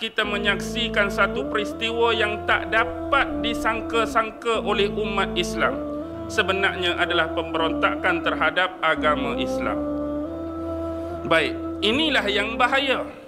kita menyaksikan satu peristiwa yang tak dapat disangka-sangka oleh umat Islam sebenarnya adalah pemberontakan terhadap agama Islam. Baik, inilah yang bahaya.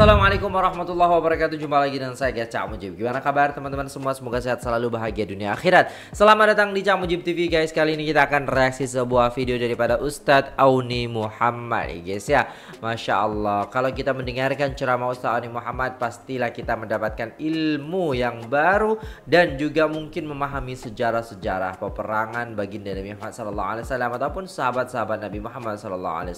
Assalamualaikum warahmatullahi wabarakatuh Jumpa lagi dengan saya guys Cak Mujib Gimana kabar teman-teman semua Semoga sehat selalu bahagia dunia akhirat Selamat datang di Cak Mujib TV guys Kali ini kita akan reaksi sebuah video daripada Ustadz Auni Muhammad guys ya Masya Allah Kalau kita mendengarkan ceramah Ustadz Auni Muhammad Pastilah kita mendapatkan ilmu yang baru Dan juga mungkin memahami sejarah-sejarah Peperangan baginda Nabi Muhammad SAW Ataupun sahabat-sahabat Nabi Muhammad SAW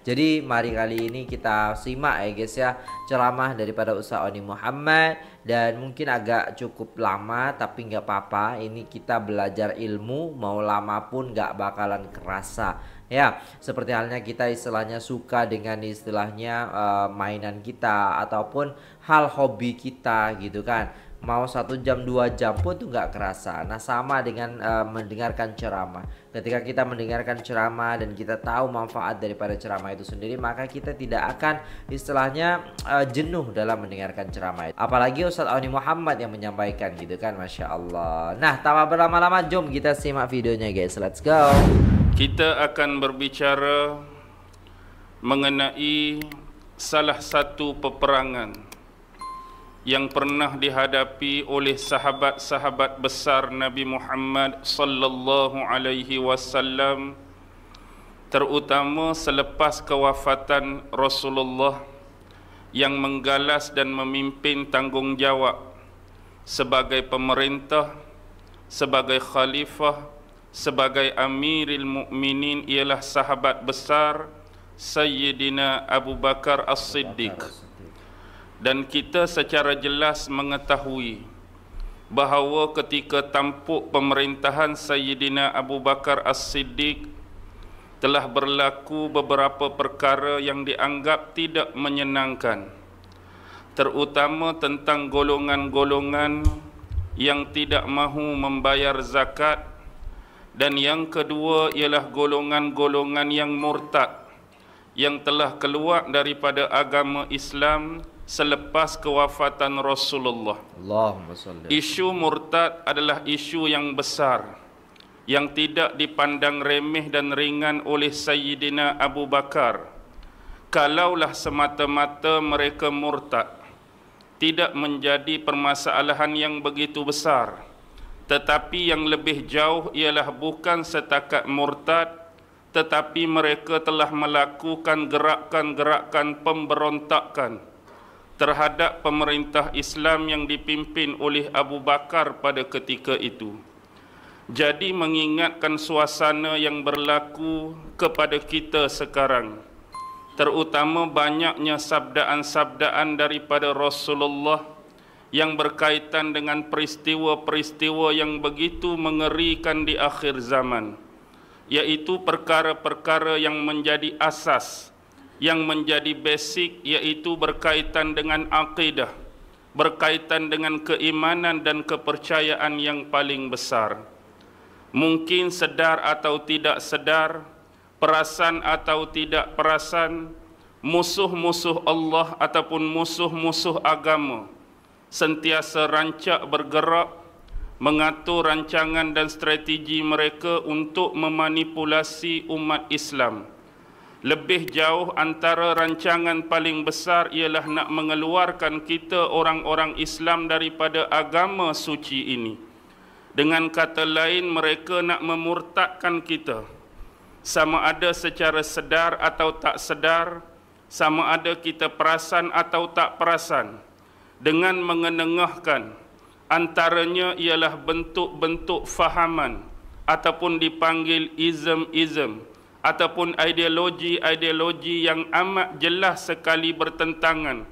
Jadi mari kali ini kita simak ya guys ya ceramah daripada Ustaz Oni Muhammad dan mungkin agak cukup lama tapi nggak apa-apa ini kita belajar ilmu mau lama pun nggak bakalan kerasa ya seperti halnya kita istilahnya suka dengan istilahnya uh, mainan kita ataupun hal hobi kita gitu kan mau satu jam dua jam pun tuh nggak kerasa. Nah sama dengan uh, mendengarkan ceramah. Ketika kita mendengarkan ceramah dan kita tahu manfaat daripada ceramah itu sendiri, maka kita tidak akan istilahnya uh, jenuh dalam mendengarkan ceramah. Itu. Apalagi Ustadz Auni Muhammad yang menyampaikan gitu kan, masya Allah. Nah tanpa berlama-lama, jom kita simak videonya guys. Let's go. Kita akan berbicara mengenai salah satu peperangan yang pernah dihadapi oleh sahabat-sahabat besar Nabi Muhammad sallallahu alaihi wasallam terutama selepas kewafatan Rasulullah yang menggalas dan memimpin tanggungjawab sebagai pemerintah sebagai khalifah sebagai amiril mukminin ialah sahabat besar Sayyidina Abu Bakar As-Siddiq. Bakar As-Siddiq dan kita secara jelas mengetahui bahawa ketika tampuk pemerintahan Sayyidina Abu Bakar As-Siddiq telah berlaku beberapa perkara yang dianggap tidak menyenangkan terutama tentang golongan-golongan yang tidak mahu membayar zakat dan yang kedua ialah golongan-golongan yang murtad yang telah keluar daripada agama Islam selepas kewafatan Rasulullah. Isu murtad adalah isu yang besar yang tidak dipandang remeh dan ringan oleh Sayyidina Abu Bakar. Kalaulah semata-mata mereka murtad tidak menjadi permasalahan yang begitu besar. Tetapi yang lebih jauh ialah bukan setakat murtad tetapi mereka telah melakukan gerakan-gerakan pemberontakan terhadap pemerintah Islam yang dipimpin oleh Abu Bakar pada ketika itu. Jadi mengingatkan suasana yang berlaku kepada kita sekarang terutama banyaknya sabdaan-sabdaan daripada Rasulullah yang berkaitan dengan peristiwa-peristiwa yang begitu mengerikan di akhir zaman yaitu perkara-perkara yang menjadi asas yang menjadi basic yaitu berkaitan dengan aqidah, berkaitan dengan keimanan dan kepercayaan yang paling besar mungkin sedar atau tidak sedar perasan atau tidak perasan musuh-musuh Allah ataupun musuh-musuh agama sentiasa rancak bergerak mengatur rancangan dan strategi mereka untuk memanipulasi umat Islam. Lebih jauh antara rancangan paling besar ialah nak mengeluarkan kita orang-orang Islam daripada agama suci ini. Dengan kata lain mereka nak memurtadkan kita. Sama ada secara sedar atau tak sedar, sama ada kita perasan atau tak perasan. Dengan mengenengahkan antaranya ialah bentuk-bentuk fahaman ataupun dipanggil ism-ism. ism ism ataupun ideologi-ideologi yang amat jelas sekali bertentangan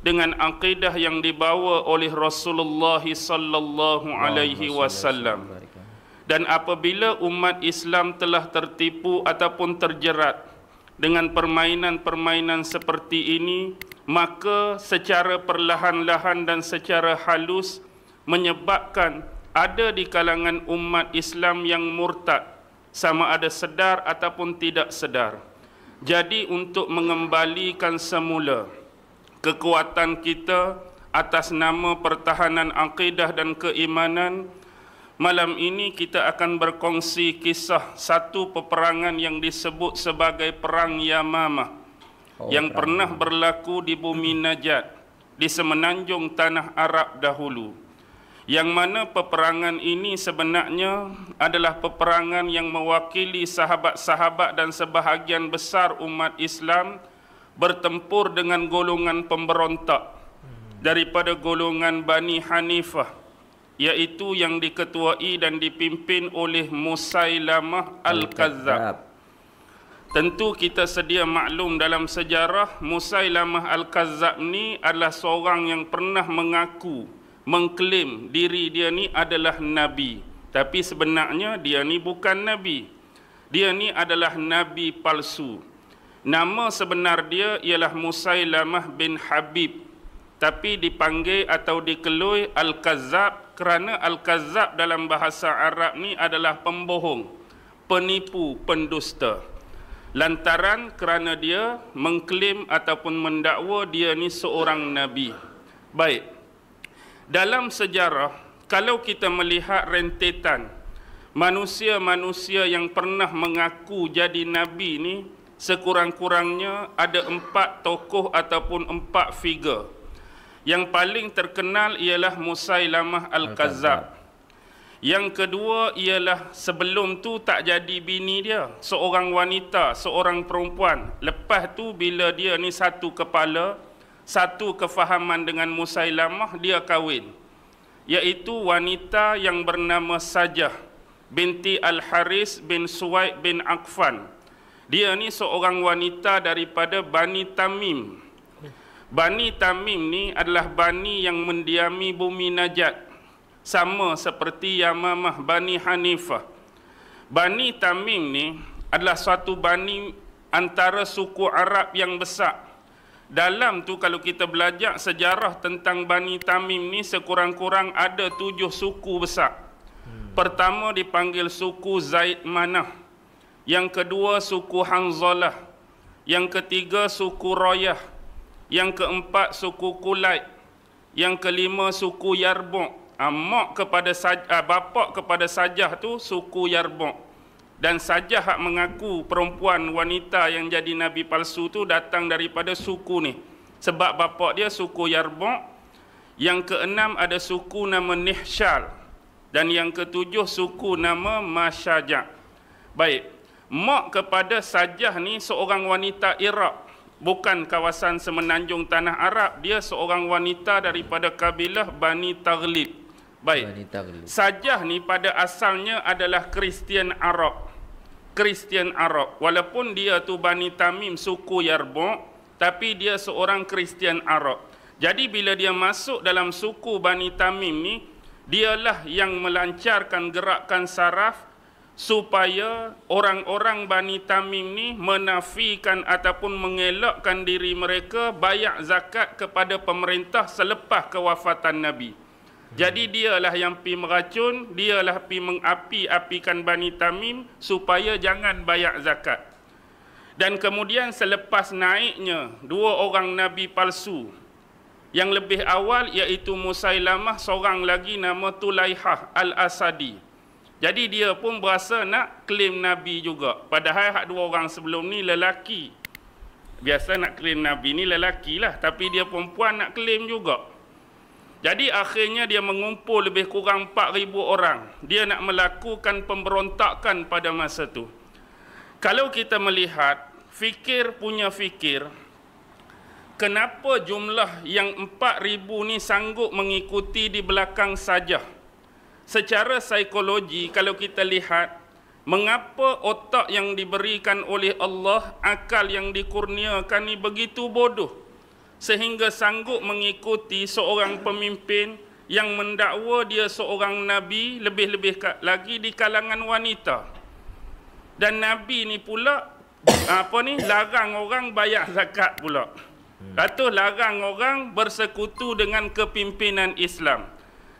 dengan akidah yang dibawa oleh Rasulullah sallallahu alaihi wasallam dan apabila umat Islam telah tertipu ataupun terjerat dengan permainan-permainan seperti ini maka secara perlahan-lahan dan secara halus menyebabkan ada di kalangan umat Islam yang murtad sama ada sedar ataupun tidak sedar. Jadi untuk mengembalikan semula kekuatan kita atas nama pertahanan akidah dan keimanan, malam ini kita akan berkongsi kisah satu peperangan yang disebut sebagai Perang Yamamah oh, yang perang. pernah berlaku di bumi Najat, di semenanjung tanah Arab dahulu yang mana peperangan ini sebenarnya adalah peperangan yang mewakili sahabat-sahabat dan sebahagian besar umat Islam bertempur dengan golongan pemberontak daripada golongan Bani Hanifah iaitu yang diketuai dan dipimpin oleh Musailamah Al-Kazzab. Tentu kita sedia maklum dalam sejarah Musailamah Al-Kazzab ni adalah seorang yang pernah mengaku mengklaim diri dia ni adalah nabi tapi sebenarnya dia ni bukan nabi dia ni adalah nabi palsu nama sebenar dia ialah Musailamah bin Habib tapi dipanggil atau dikeluy al-kazzab kerana al-kazzab dalam bahasa Arab ni adalah pembohong penipu pendusta lantaran kerana dia mengklaim ataupun mendakwa dia ni seorang nabi baik dalam sejarah, kalau kita melihat rentetan manusia-manusia yang pernah mengaku jadi nabi ni sekurang-kurangnya ada empat tokoh ataupun empat figure. Yang paling terkenal ialah Musailamah Al-Kazzab. Yang kedua ialah sebelum tu tak jadi bini dia, seorang wanita, seorang perempuan. Lepas tu bila dia ni satu kepala, satu kefahaman dengan Musailamah dia kahwin iaitu wanita yang bernama Sajah binti Al Haris bin Suwaid bin Aqfan dia ni seorang wanita daripada Bani Tamim Bani Tamim ni adalah bani yang mendiami bumi Najat sama seperti Yamamah Bani Hanifah Bani Tamim ni adalah satu bani antara suku Arab yang besar dalam tu kalau kita belajar sejarah tentang Bani Tamim ni sekurang-kurang ada tujuh suku besar. Hmm. Pertama dipanggil suku Zaid Manah. Yang kedua suku Hanzalah. Yang ketiga suku Royah. Yang keempat suku Kulai, Yang kelima suku Yarbuk. Ah, kepada saj- ah, bapak kepada Sajah tu suku Yarbuk dan saja hak mengaku perempuan wanita yang jadi nabi palsu tu datang daripada suku ni sebab bapak dia suku Yarmouk yang keenam ada suku nama Nihsyal dan yang ketujuh suku nama Masyajak baik mak kepada Sajah ni seorang wanita Iraq bukan kawasan semenanjung tanah Arab dia seorang wanita daripada kabilah Bani Taglib baik Bani Taglib. Sajah ni pada asalnya adalah Kristian Arab Kristian Arab walaupun dia tu Bani Tamim suku Yarbo, tapi dia seorang Kristian Arab jadi bila dia masuk dalam suku Bani Tamim ni dialah yang melancarkan gerakan saraf supaya orang-orang Bani Tamim ni menafikan ataupun mengelakkan diri mereka bayar zakat kepada pemerintah selepas kewafatan Nabi. Jadi dialah yang pi meracun, dialah pi mengapi-apikan Bani Tamim supaya jangan bayar zakat. Dan kemudian selepas naiknya dua orang nabi palsu. Yang lebih awal iaitu Musailamah seorang lagi nama Tulaihah Al-Asadi. Jadi dia pun berasa nak klaim nabi juga. Padahal hak dua orang sebelum ni lelaki. Biasa nak klaim nabi ni lelaki lah tapi dia perempuan nak klaim juga. Jadi akhirnya dia mengumpul lebih kurang 4,000 orang. Dia nak melakukan pemberontakan pada masa itu. Kalau kita melihat, fikir punya fikir, kenapa jumlah yang 4,000 ni sanggup mengikuti di belakang saja? Secara psikologi, kalau kita lihat, mengapa otak yang diberikan oleh Allah, akal yang dikurniakan ini begitu bodoh? sehingga sanggup mengikuti seorang pemimpin yang mendakwa dia seorang nabi lebih-lebih lagi di kalangan wanita. Dan nabi ni pula apa ni larang orang bayar zakat pula. Ratus hmm. larang orang bersekutu dengan kepimpinan Islam.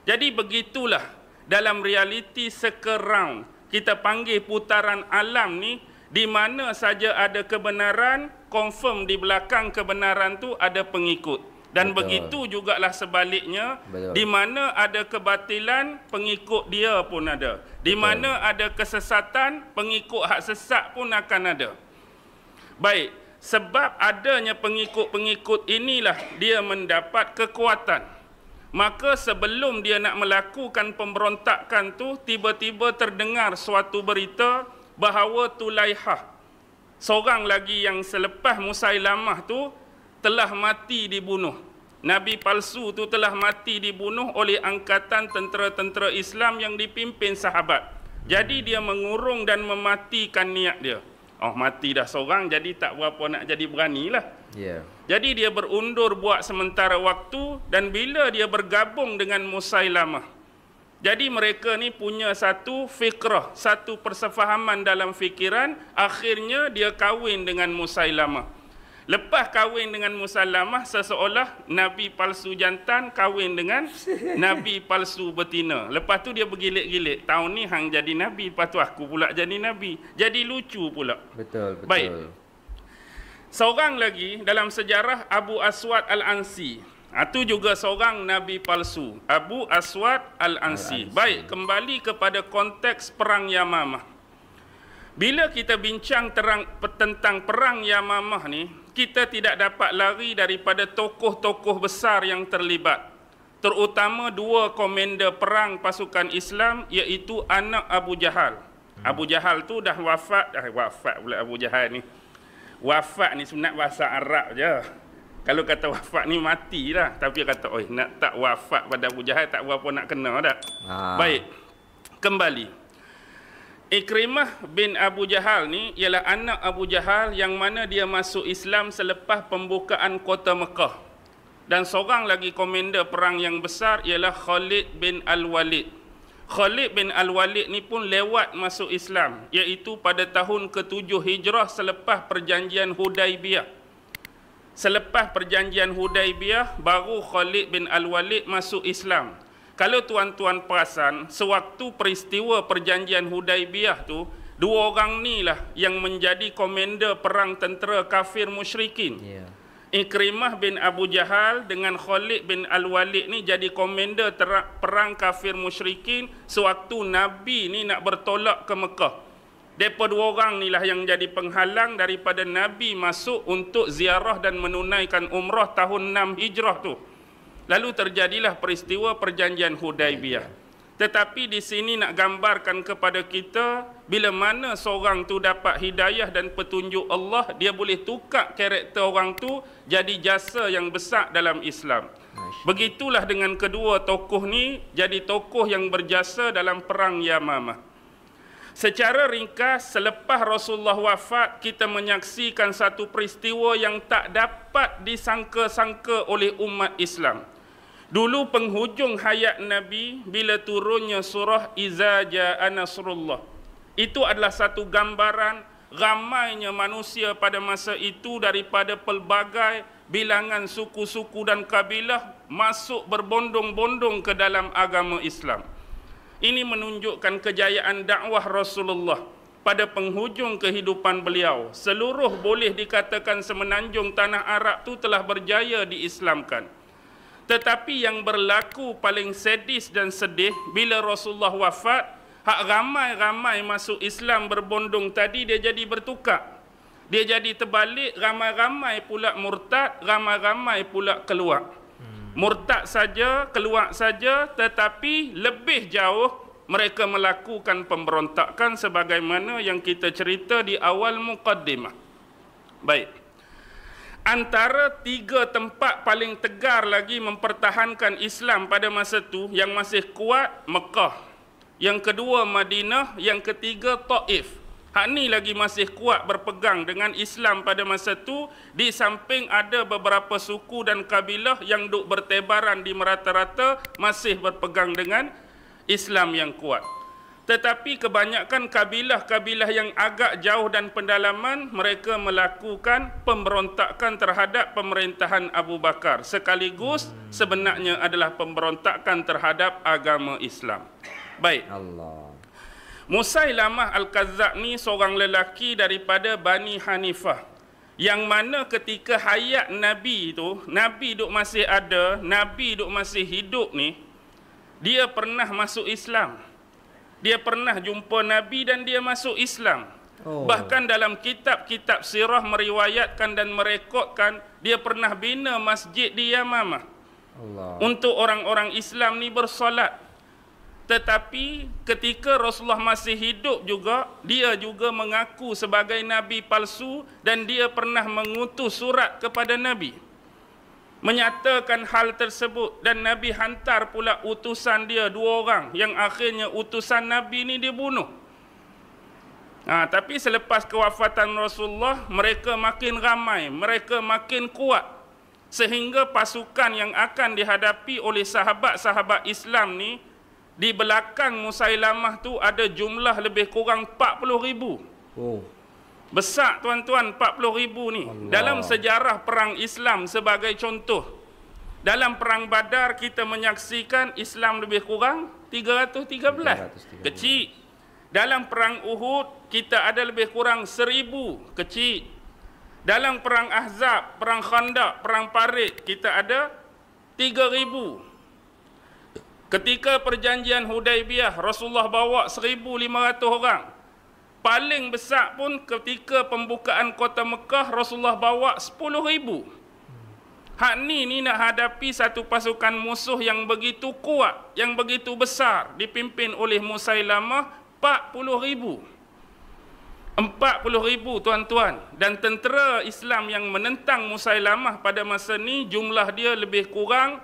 Jadi begitulah dalam realiti sekarang kita panggil putaran alam ni di mana saja ada kebenaran confirm di belakang kebenaran tu ada pengikut dan Betul. begitu jugalah sebaliknya Betul. di mana ada kebatilan pengikut dia pun ada di Betul. mana ada kesesatan pengikut hak sesat pun akan ada baik sebab adanya pengikut-pengikut inilah dia mendapat kekuatan maka sebelum dia nak melakukan pemberontakan tu tiba-tiba terdengar suatu berita bahawa Tulaihah seorang lagi yang selepas Musailamah tu telah mati dibunuh. Nabi palsu tu telah mati dibunuh oleh angkatan tentera-tentera Islam yang dipimpin sahabat. Jadi dia mengurung dan mematikan niat dia. Oh mati dah seorang jadi tak berapa nak jadi beranilah. Yeah. Jadi dia berundur buat sementara waktu dan bila dia bergabung dengan Musailamah. Jadi mereka ni punya satu fikrah, satu persefahaman dalam fikiran, akhirnya dia kahwin dengan Musailamah. Lepas kahwin dengan Musailamah, seseolah Nabi palsu jantan kahwin dengan Nabi palsu betina. Lepas tu dia bergilik-gilik, tahun ni hang jadi Nabi, lepas tu aku pula jadi Nabi. Jadi lucu pula. Betul, betul. Baik. Seorang lagi dalam sejarah Abu Aswad Al-Ansi. Itu juga seorang Nabi palsu. Abu Aswad Al-Ansi. Baik, kembali kepada konteks Perang Yamamah. Bila kita bincang terang, tentang Perang Yamamah ni, kita tidak dapat lari daripada tokoh-tokoh besar yang terlibat. Terutama dua komander perang pasukan Islam iaitu anak Abu Jahal. Hmm. Abu Jahal tu dah wafat. Dah eh, wafat pula Abu Jahal ni. Wafat ni sunat bahasa Arab je kalau kata wafat ni mati lah tapi kata oh nak tak wafat pada Abu Jahal tak berapa nak kena dah ha. baik kembali Ikrimah bin Abu Jahal ni ialah anak Abu Jahal yang mana dia masuk Islam selepas pembukaan kota Mekah. Dan seorang lagi komander perang yang besar ialah Khalid bin Al-Walid. Khalid bin Al-Walid ni pun lewat masuk Islam iaitu pada tahun ke-7 Hijrah selepas perjanjian Hudaibiyah. Selepas perjanjian Hudaibiyah baru Khalid bin Al-Walid masuk Islam. Kalau tuan-tuan perasan, sewaktu peristiwa perjanjian Hudaibiyah tu, dua orang ni lah yang menjadi komander perang tentera kafir musyrikin. Yeah. Ikrimah bin Abu Jahal dengan Khalid bin Al-Walid ni jadi komander perang kafir musyrikin sewaktu Nabi ni nak bertolak ke Mekah. Mereka dua orang inilah yang jadi penghalang daripada Nabi masuk untuk ziarah dan menunaikan umrah tahun 6 Hijrah tu. Lalu terjadilah peristiwa perjanjian Hudaibiyah. Tetapi di sini nak gambarkan kepada kita bila mana seorang tu dapat hidayah dan petunjuk Allah, dia boleh tukar karakter orang tu jadi jasa yang besar dalam Islam. Begitulah dengan kedua tokoh ni jadi tokoh yang berjasa dalam perang Yamamah. Secara ringkas, selepas Rasulullah wafat, kita menyaksikan satu peristiwa yang tak dapat disangka-sangka oleh umat Islam. Dulu penghujung hayat Nabi bila turunnya surah Iza Ja'a Itu adalah satu gambaran ramainya manusia pada masa itu daripada pelbagai bilangan suku-suku dan kabilah masuk berbondong-bondong ke dalam agama Islam. Ini menunjukkan kejayaan dakwah Rasulullah pada penghujung kehidupan beliau. Seluruh boleh dikatakan semenanjung tanah Arab itu telah berjaya diislamkan. Tetapi yang berlaku paling sedih dan sedih bila Rasulullah wafat, hak ramai-ramai masuk Islam berbondong tadi dia jadi bertukar. Dia jadi terbalik, ramai-ramai pula murtad, ramai-ramai pula keluar murtad saja, keluar saja tetapi lebih jauh mereka melakukan pemberontakan sebagaimana yang kita cerita di awal muqaddimah. Baik. Antara tiga tempat paling tegar lagi mempertahankan Islam pada masa itu yang masih kuat Mekah. Yang kedua Madinah, yang ketiga Taif. Hak ni lagi masih kuat berpegang dengan Islam pada masa tu di samping ada beberapa suku dan kabilah yang duk bertebaran di merata-rata masih berpegang dengan Islam yang kuat. Tetapi kebanyakan kabilah-kabilah yang agak jauh dan pendalaman mereka melakukan pemberontakan terhadap pemerintahan Abu Bakar sekaligus sebenarnya adalah pemberontakan terhadap agama Islam. Baik. Allah. Musailamah Al-Kazzab ni seorang lelaki daripada Bani Hanifah. Yang mana ketika hayat Nabi tu, Nabi duk masih ada, Nabi duk masih hidup ni, dia pernah masuk Islam. Dia pernah jumpa Nabi dan dia masuk Islam. Oh. Bahkan dalam kitab-kitab sirah meriwayatkan dan merekodkan, dia pernah bina masjid di Yamamah. Allah. Untuk orang-orang Islam ni bersolat tetapi ketika Rasulullah masih hidup juga dia juga mengaku sebagai nabi palsu dan dia pernah mengutus surat kepada nabi menyatakan hal tersebut dan nabi hantar pula utusan dia dua orang yang akhirnya utusan nabi ini dibunuh Ha, tapi selepas kewafatan Rasulullah, mereka makin ramai, mereka makin kuat. Sehingga pasukan yang akan dihadapi oleh sahabat-sahabat Islam ni di belakang Musailamah tu ada jumlah lebih kurang 40 ribu. Oh. Besar tuan-tuan 40 ribu ni. Allah. Dalam sejarah perang Islam sebagai contoh. Dalam perang badar kita menyaksikan Islam lebih kurang 313. 313. Kecil. Dalam perang Uhud kita ada lebih kurang 1000. Kecil. Dalam perang Ahzab, perang Khandaq, perang Parit kita ada 3000. Ketika perjanjian Hudaibiyah Rasulullah bawa 1500 orang. Paling besar pun ketika pembukaan kota Mekah Rasulullah bawa ribu. Hak ni ni nak hadapi satu pasukan musuh yang begitu kuat, yang begitu besar dipimpin oleh Musailamah 40000. 40 ribu tuan-tuan dan tentera Islam yang menentang Musailamah pada masa ni jumlah dia lebih kurang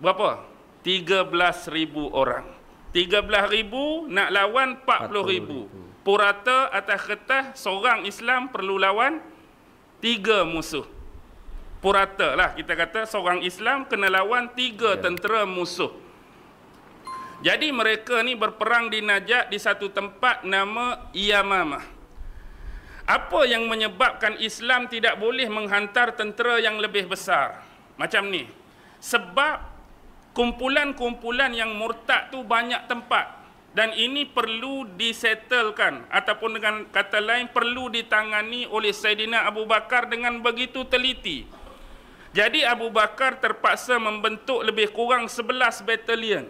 berapa? 13,000 orang. 13,000 nak lawan 40,000. Purata atas kertas, seorang Islam perlu lawan tiga musuh. Purata lah kita kata seorang Islam kena lawan tiga ya. tentera musuh. Jadi mereka ni berperang di Najat di satu tempat nama Yamamah. Apa yang menyebabkan Islam tidak boleh menghantar tentera yang lebih besar? Macam ni. Sebab kumpulan-kumpulan yang murtad tu banyak tempat dan ini perlu disetelkan ataupun dengan kata lain perlu ditangani oleh Saidina Abu Bakar dengan begitu teliti. Jadi Abu Bakar terpaksa membentuk lebih kurang 11 batalion.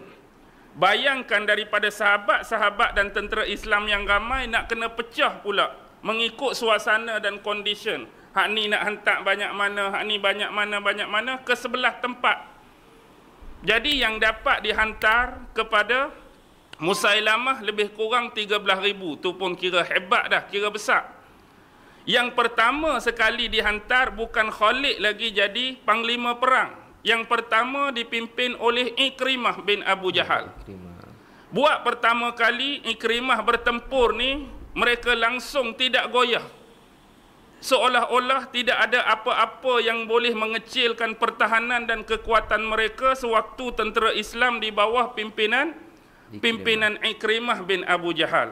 Bayangkan daripada sahabat-sahabat dan tentera Islam yang ramai nak kena pecah pula mengikut suasana dan condition. Hak ni nak hentak banyak mana, hak ni banyak mana, banyak mana ke sebelah tempat jadi yang dapat dihantar kepada Musailamah lebih kurang 13,000. Itu pun kira hebat dah, kira besar. Yang pertama sekali dihantar bukan Khalid lagi jadi panglima perang. Yang pertama dipimpin oleh Ikrimah bin Abu ya, Jahal. Buat pertama kali Ikrimah bertempur ni, mereka langsung tidak goyah seolah-olah tidak ada apa-apa yang boleh mengecilkan pertahanan dan kekuatan mereka sewaktu tentera Islam di bawah pimpinan pimpinan Ikrimah bin Abu Jahal.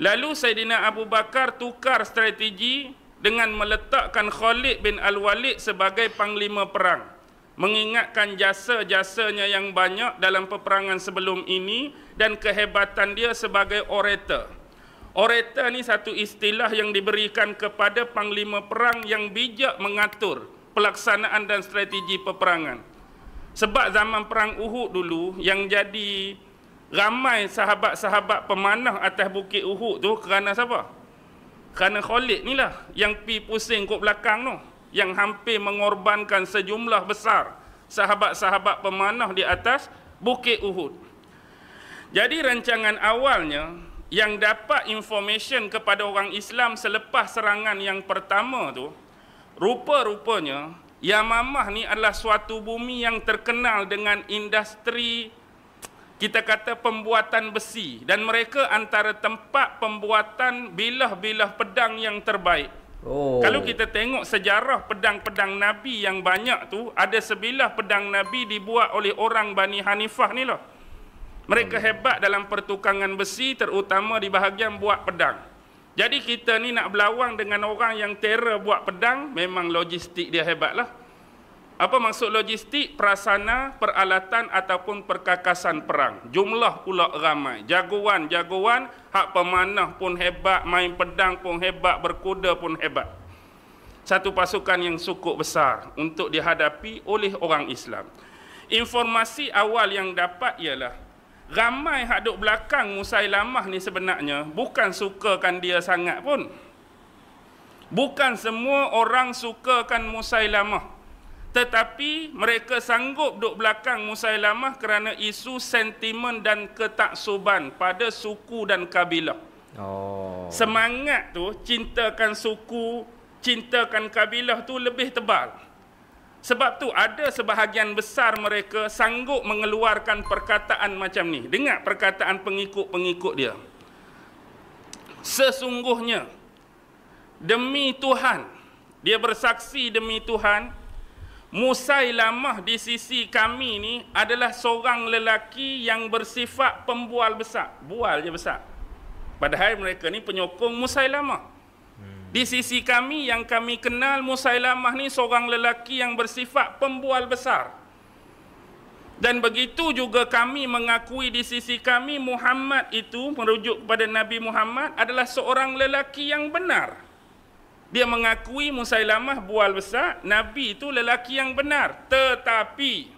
Lalu Saidina Abu Bakar tukar strategi dengan meletakkan Khalid bin Al-Walid sebagai panglima perang, mengingatkan jasa-jasanya yang banyak dalam peperangan sebelum ini dan kehebatan dia sebagai orator. Oreta ni satu istilah yang diberikan kepada panglima perang yang bijak mengatur pelaksanaan dan strategi peperangan. Sebab zaman perang Uhud dulu yang jadi ramai sahabat-sahabat pemanah atas bukit Uhud tu kerana siapa? Kerana Khalid ni lah yang pi pusing kot belakang tu. Yang hampir mengorbankan sejumlah besar sahabat-sahabat pemanah di atas bukit Uhud. Jadi rancangan awalnya yang dapat information kepada orang Islam selepas serangan yang pertama tu rupa-rupanya Yamamah ni adalah suatu bumi yang terkenal dengan industri kita kata pembuatan besi dan mereka antara tempat pembuatan bilah-bilah pedang yang terbaik. Oh. Kalau kita tengok sejarah pedang-pedang Nabi yang banyak tu, ada sebilah pedang Nabi dibuat oleh orang Bani Hanifah ni lah. Mereka hebat dalam pertukangan besi terutama di bahagian buat pedang. Jadi kita ni nak berlawang dengan orang yang terror buat pedang, memang logistik dia hebatlah. Apa maksud logistik? Perasana, peralatan ataupun perkakasan perang. Jumlah pula ramai. Jagoan, jagoan, hak pemanah pun hebat, main pedang pun hebat, berkuda pun hebat. Satu pasukan yang cukup besar untuk dihadapi oleh orang Islam. Informasi awal yang dapat ialah ramai hak duk belakang Musailamah ni sebenarnya bukan sukakan dia sangat pun. Bukan semua orang sukakan Musailamah. Tetapi mereka sanggup duk belakang Musailamah kerana isu sentimen dan ketaksuban pada suku dan kabilah. Oh. Semangat tu cintakan suku, cintakan kabilah tu lebih tebal. Sebab tu ada sebahagian besar mereka sanggup mengeluarkan perkataan macam ni. Dengar perkataan pengikut-pengikut dia. Sesungguhnya demi Tuhan, dia bersaksi demi Tuhan, Musailamah di sisi kami ni adalah seorang lelaki yang bersifat pembual besar. Bual je besar. Padahal mereka ni penyokong Musailamah. Di sisi kami yang kami kenal Musailamah ni seorang lelaki yang bersifat pembual besar. Dan begitu juga kami mengakui di sisi kami Muhammad itu merujuk kepada Nabi Muhammad adalah seorang lelaki yang benar. Dia mengakui Musailamah bual besar, Nabi itu lelaki yang benar. Tetapi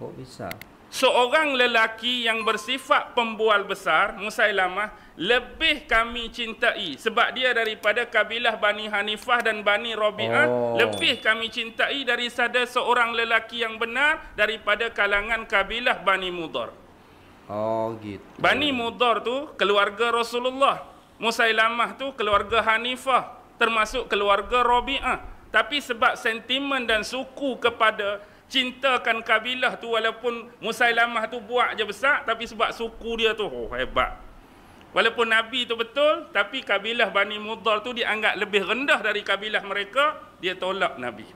kok bisa? Seorang lelaki yang bersifat pembual besar, Musailamah, lebih kami cintai sebab dia daripada kabilah Bani Hanifah dan Bani Rabi'ah oh. lebih kami cintai dari daripada seorang lelaki yang benar daripada kalangan kabilah Bani Mudhar. Oh gitu. Bani Mudhar tu keluarga Rasulullah. Musailamah tu keluarga Hanifah termasuk keluarga Rabi'ah. Tapi sebab sentimen dan suku kepada cintakan kabilah tu walaupun Musailamah tu buat je besar tapi sebab suku dia tu oh, hebat Walaupun Nabi itu betul, tapi kabilah Bani Mudar tu dianggap lebih rendah dari kabilah mereka, dia tolak Nabi.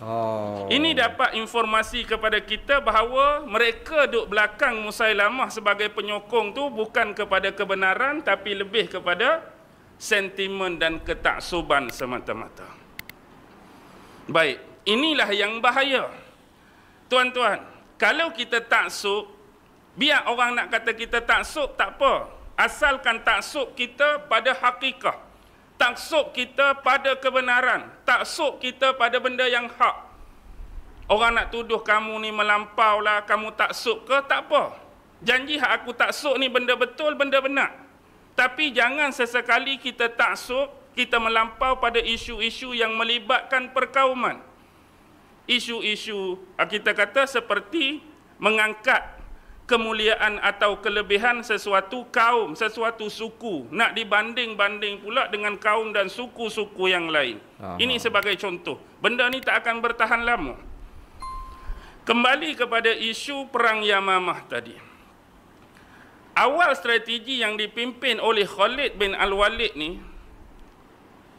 Oh. Ini dapat informasi kepada kita bahawa mereka duduk belakang Musailamah sebagai penyokong tu bukan kepada kebenaran tapi lebih kepada sentimen dan ketaksuban semata-mata. Baik, inilah yang bahaya. Tuan-tuan, kalau kita taksub, biar orang nak kata kita taksub, tak apa asalkan taksub kita pada hakikat taksub kita pada kebenaran taksub kita pada benda yang hak orang nak tuduh kamu ni melampau lah kamu taksub ke tak apa janji hak aku taksub ni benda betul benda benar tapi jangan sesekali kita taksub kita melampau pada isu-isu yang melibatkan perkauman isu-isu kita kata seperti mengangkat kemuliaan atau kelebihan sesuatu kaum, sesuatu suku nak dibanding-banding pula dengan kaum dan suku-suku yang lain. Aha. Ini sebagai contoh. Benda ni tak akan bertahan lama. Kembali kepada isu perang Yamamah tadi. Awal strategi yang dipimpin oleh Khalid bin Al-Walid ni,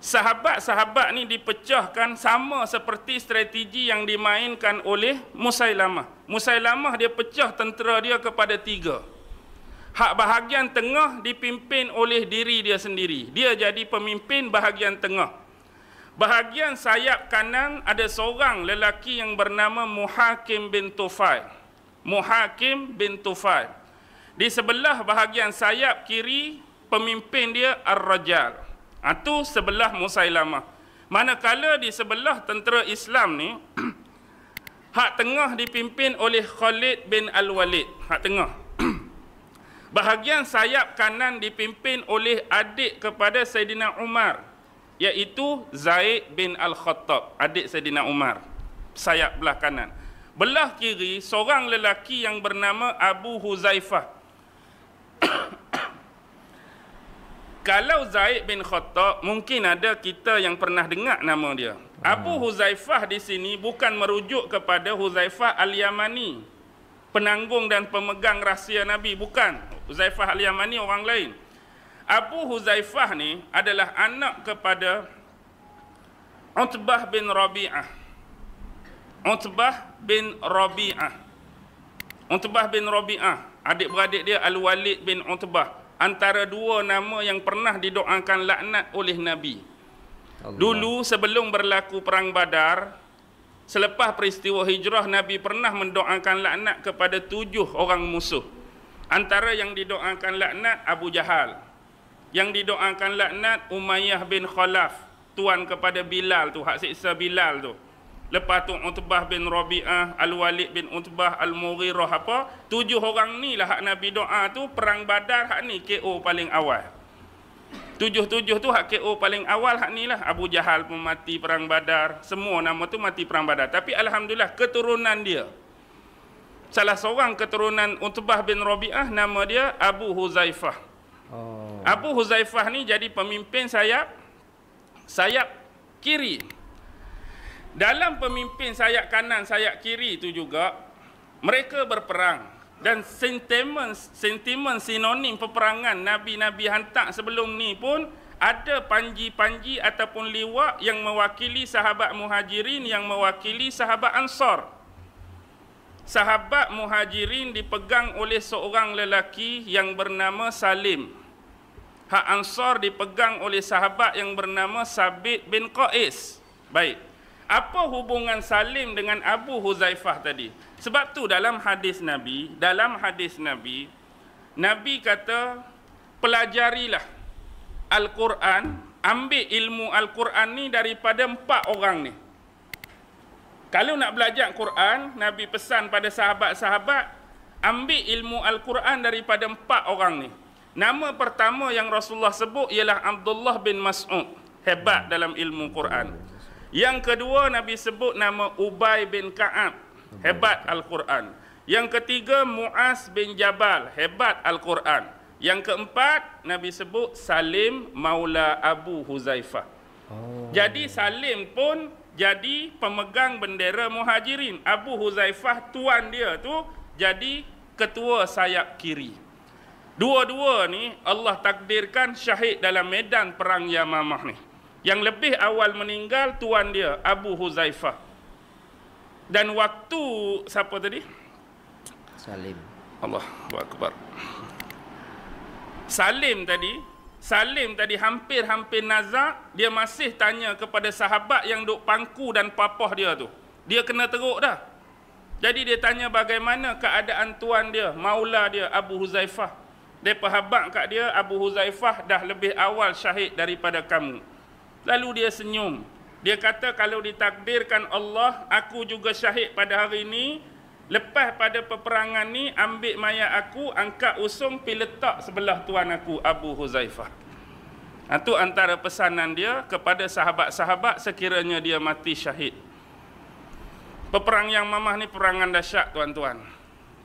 sahabat-sahabat ni dipecahkan sama seperti strategi yang dimainkan oleh Musailamah. Musailamah dia pecah tentera dia kepada tiga. Hak bahagian tengah dipimpin oleh diri dia sendiri. Dia jadi pemimpin bahagian tengah. Bahagian sayap kanan ada seorang lelaki yang bernama Muhakim bin Tufail. Muhakim bin Tufail. Di sebelah bahagian sayap kiri, pemimpin dia Ar-Rajal. Itu sebelah Musailamah. Manakala di sebelah tentera Islam ni, hak tengah dipimpin oleh Khalid bin Al-Walid. Hak tengah. Bahagian sayap kanan dipimpin oleh adik kepada Sayyidina Umar. Iaitu Zaid bin Al-Khattab. Adik Sayyidina Umar. Sayap belah kanan. Belah kiri, seorang lelaki yang bernama Abu Huzaifah. kalau Zaid bin Khattab mungkin ada kita yang pernah dengar nama dia. Hmm. Abu ah. Huzaifah di sini bukan merujuk kepada Huzaifah Al-Yamani. Penanggung dan pemegang rahsia Nabi bukan Huzaifah Al-Yamani orang lain. Abu Huzaifah ni adalah anak kepada Utbah bin Rabi'ah. Utbah bin Rabi'ah. Utbah bin Rabi'ah, adik-beradik dia Al-Walid bin Utbah antara dua nama yang pernah didoakan laknat oleh Nabi. Allah. Dulu sebelum berlaku perang Badar, selepas peristiwa hijrah Nabi pernah mendoakan laknat kepada tujuh orang musuh. Antara yang didoakan laknat Abu Jahal, yang didoakan laknat Umayyah bin Khalaf, tuan kepada Bilal tu, hak siksa Bilal tu. Uh, Lepas tu Utbah bin Rabi'ah, Al-Walid bin Utbah, Al-Mughirah apa, tujuh orang ni lah hak Nabi doa tu perang Badar hak ni KO paling awal. Tujuh-tujuh tu hak KO paling awal hak ni lah Abu Jahal pun mati perang Badar, semua nama tu mati perang Badar. Tapi alhamdulillah keturunan dia salah seorang keturunan Utbah bin Rabi'ah nama dia Abu Huzaifah. Oh. Abu Huzaifah ni jadi pemimpin sayap sayap kiri dalam pemimpin sayap kanan, sayap kiri itu juga, mereka berperang. Dan sentimen, sentimen sinonim peperangan Nabi-Nabi hantar sebelum ni pun, ada panji-panji ataupun liwak yang mewakili sahabat muhajirin yang mewakili sahabat ansar. Sahabat muhajirin dipegang oleh seorang lelaki yang bernama Salim. Hak ansar dipegang oleh sahabat yang bernama Sabit bin Qais. Baik apa hubungan Salim dengan Abu Huzaifah tadi sebab tu dalam hadis Nabi dalam hadis Nabi Nabi kata pelajarilah Al-Quran ambil ilmu Al-Quran ni daripada empat orang ni kalau nak belajar Quran Nabi pesan pada sahabat-sahabat ambil ilmu Al-Quran daripada empat orang ni nama pertama yang Rasulullah sebut ialah Abdullah bin Mas'ud hebat dalam ilmu Quran. Yang kedua Nabi sebut nama Ubay bin Ka'ab. Hebat Al-Quran. Yang ketiga Muaz bin Jabal. Hebat Al-Quran. Yang keempat Nabi sebut Salim Maula Abu Huzaifah. Oh. Jadi Salim pun jadi pemegang bendera Muhajirin. Abu Huzaifah tuan dia tu jadi ketua sayap kiri. Dua-dua ni Allah takdirkan syahid dalam medan perang Yamamah ni. Yang lebih awal meninggal tuan dia Abu Huzaifah. Dan waktu siapa tadi? Salim. Allah Akbar. Salim tadi, Salim tadi hampir-hampir nazak, dia masih tanya kepada sahabat yang duk pangku dan papah dia tu. Dia kena teruk dah. Jadi dia tanya bagaimana keadaan tuan dia, maula dia Abu Huzaifah. Dia perhabak kat dia, Abu Huzaifah dah lebih awal syahid daripada kamu. Lalu dia senyum. Dia kata kalau ditakdirkan Allah, aku juga syahid pada hari ini. Lepas pada peperangan ni, ambil mayat aku, angkat usung, pergi letak sebelah tuan aku, Abu Huzaifah. Itu ha, antara pesanan dia kepada sahabat-sahabat sekiranya dia mati syahid. Peperang yang mamah ni perangan dahsyat tuan-tuan.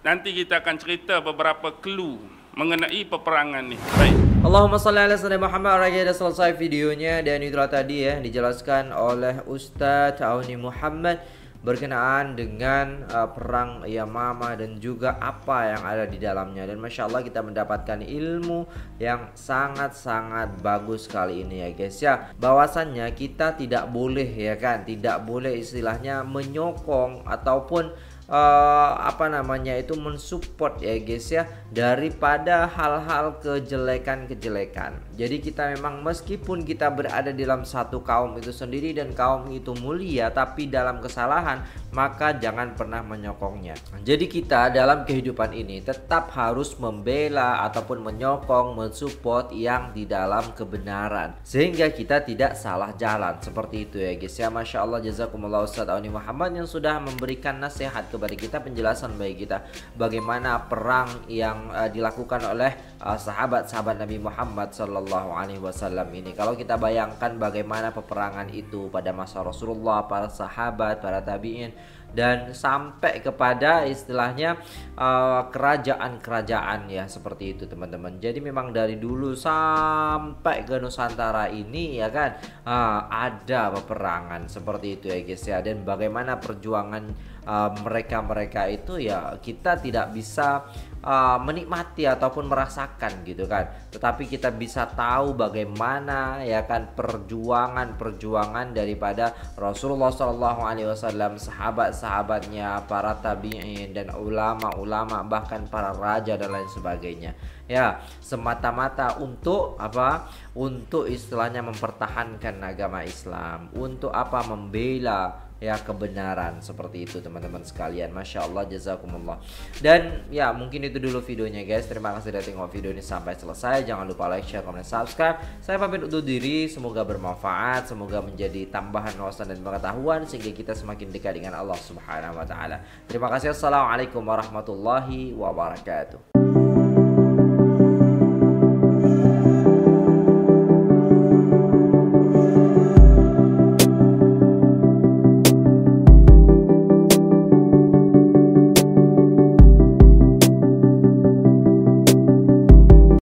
Nanti kita akan cerita beberapa clue mengenai peperangan ni. Baik. Allahumma salli ala sallallahu Muhammad Raja dah selesai videonya dan itulah tadi ya dijelaskan oleh Ustaz Auni Muhammad berkenaan dengan uh, perang Yamama dan juga apa yang ada di dalamnya dan masya Allah kita mendapatkan ilmu yang sangat sangat bagus kali ini ya guys ya bahwasannya kita tidak boleh ya kan tidak boleh istilahnya menyokong ataupun uh, apa namanya itu mensupport ya guys ya daripada hal-hal kejelekan-kejelekan. Jadi kita memang meskipun kita berada dalam satu kaum itu sendiri dan kaum itu mulia tapi dalam kesalahan maka jangan pernah menyokongnya. Jadi kita dalam kehidupan ini tetap harus membela ataupun menyokong, mensupport yang di dalam kebenaran sehingga kita tidak salah jalan. Seperti itu ya guys ya. Masya Allah jazakumullah Ustaz Auni Muhammad yang sudah memberikan nasihat ke kepada kita penjelasan bagi kita bagaimana perang yang uh, dilakukan oleh sahabat-sahabat eh, uh, Nabi Muhammad Shallallahu Alaihi Wasallam ini. Kalau kita bayangkan bagaimana peperangan itu pada masa Rasulullah, para sahabat, para tabiin dan sampai kepada istilahnya eh, kerajaan-kerajaan uh, ya seperti itu teman-teman. Jadi memang dari dulu sampai ke Nusantara ini ya kan uh, ada peperangan seperti itu ya guys ya dan bagaimana perjuangan Uh, mereka-mereka uh, itu ya kita tidak bisa uh, menikmati ataupun merasakan gitu kan tetapi kita bisa tahu bagaimana ya kan perjuangan-perjuangan daripada Rasulullah Shallallahu alaihi wasallam sahabat-sahabatnya para tabi'in dan ulama-ulama bahkan para raja dan lain sebagainya ya semata-mata untuk apa untuk istilahnya mempertahankan agama Islam untuk apa membela ya kebenaran seperti itu teman-teman sekalian Masya Allah jazakumullah dan ya mungkin itu dulu videonya guys terima kasih sudah tengok video ini sampai selesai jangan lupa like share komen subscribe saya pamit undur diri semoga bermanfaat semoga menjadi tambahan wawasan dan pengetahuan sehingga kita semakin dekat dengan Allah Subhanahu wa taala terima kasih assalamualaikum warahmatullahi wabarakatuh